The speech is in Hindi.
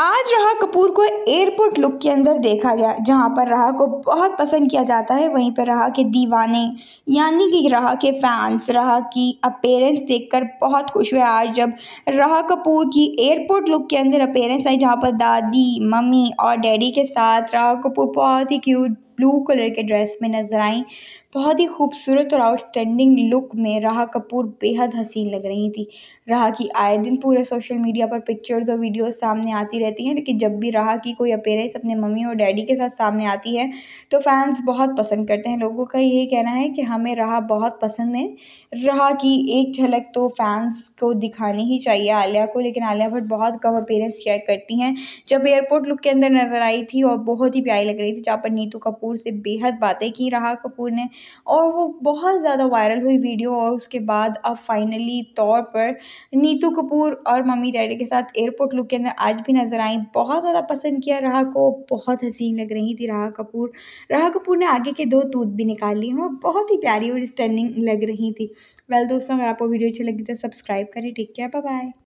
आज रहा कपूर को एयरपोर्ट लुक के अंदर देखा गया जहां पर रहा को बहुत पसंद किया जाता है वहीं पर रहा के दीवाने यानी कि रहा के फैंस रहा की अपेयरेंस देखकर बहुत खुश हुए आज जब रहा कपूर की एयरपोर्ट लुक के अंदर अपेयरेंस आई जहां पर दादी मम्मी और डैडी के साथ रहा कपूर बहुत ही क्यूट ब्लू कलर के ड्रेस में नजर आईं बहुत ही खूबसूरत और आउटस्टैंडिंग लुक में राह कपूर बेहद हसीन लग रही थी राह की आए दिन पूरे सोशल मीडिया पर पिक्चर्स और वीडियोस सामने आती रहती हैं लेकिन जब भी राह की कोई अपेयरेंस अपने मम्मी और डैडी के साथ सामने आती है तो फैंस बहुत पसंद करते हैं लोगों का यही कहना है कि हमें राह बहुत पसंद है राह की एक झलक तो फैंस को दिखानी ही चाहिए आलिया को लेकिन आलिया भट्ट बहुत कम अपेयरेंस शेयर करती हैं जब एयरपोर्ट लुक के अंदर नज़र आई थी और बहुत ही प्यारी लग रही थी जहाँ पर नीतू कपूर कपूर से बेहद बातें की रहा कपूर ने और वो बहुत ज़्यादा वायरल हुई वीडियो और उसके बाद अब फाइनली तौर पर नीतू कपूर और मम्मी डैडी के साथ एयरपोर्ट लुक के अंदर आज भी नज़र आई बहुत ज़्यादा पसंद किया रहा को बहुत हसीन लग रही थी राहा कपूर राहा कपूर ने आगे के दो तूत भी निकाल लिए और बहुत ही प्यारी और स्टर्निंग लग रही थी वेल दोस्तों अगर आपको वीडियो अच्छी लगी तो सब्सक्राइब करें टेक केयर बाय